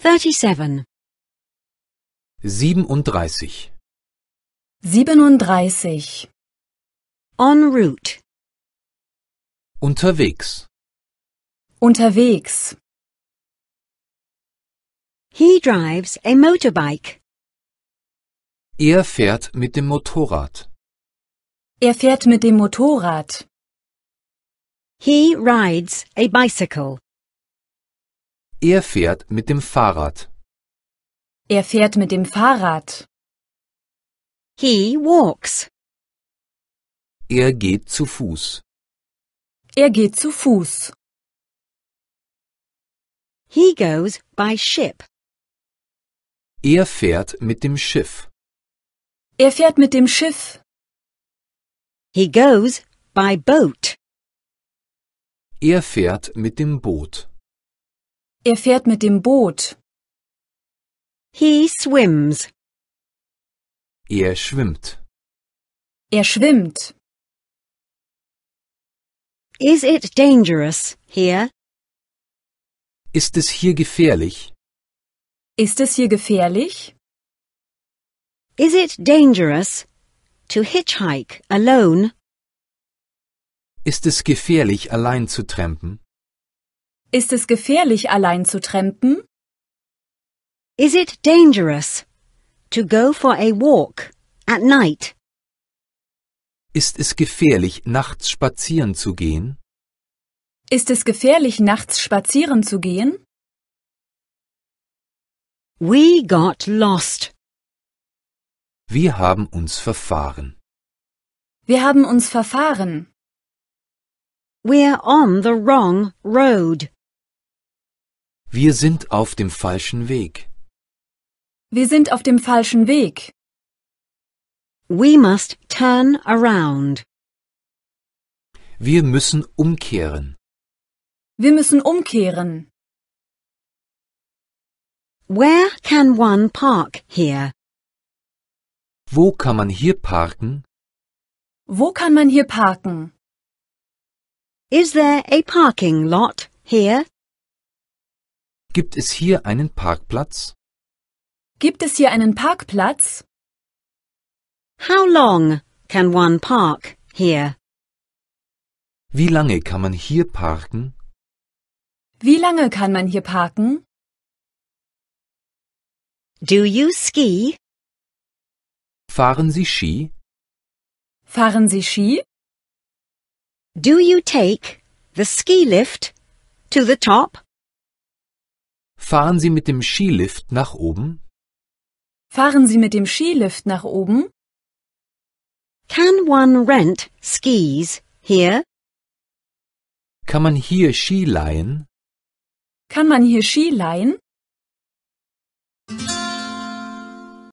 37 37 37 En route Unterwegs Unterwegs He drives a motorbike. Er fährt mit dem Motorrad. Er fährt mit dem Motorrad. He rides a bicycle. Er fährt mit dem Fahrrad. Er fährt mit dem Fahrrad. He walks. Er geht zu Fuß. Er geht zu Fuß. He goes by ship. Er fährt mit dem Schiff. Er fährt mit dem Schiff. He goes by boat. Er fährt mit dem Boot. Er fährt mit dem Boot. He swims. Er schwimmt. Er schwimmt. Is it dangerous here? Ist es hier gefährlich? Ist es hier gefährlich? Is it dangerous to hitchhike alone? Ist es gefährlich, allein zu trampen? Ist es gefährlich, allein zu trampen? Is it dangerous to go for a walk at night? Ist es gefährlich, nachts spazieren zu gehen? Ist es gefährlich, nachts spazieren zu gehen? We got lost. Wir haben uns verfahren. Wir haben uns verfahren. We're on the wrong road. Wir sind auf dem falschen Weg. Wir sind auf dem falschen Weg. We must turn around. Wir müssen umkehren. Wir müssen umkehren. Where can one park here? Wo kann man hier parken? Wo kann man hier parken? Is there a parking lot here? Gibt es hier einen Parkplatz? Gibt es hier einen Parkplatz? How long can one park here? Wie lange kann man hier parken? Wie lange kann man hier parken? Do you ski? Fahren Sie Ski? Fahren Sie Ski? Do you take the ski lift to the top? Fahren Sie mit dem Skilift nach oben? Fahren Sie mit dem Skilift nach oben? Can one rent skis here? Kann man hier Ski leihen? Kann man hier Ski leihen?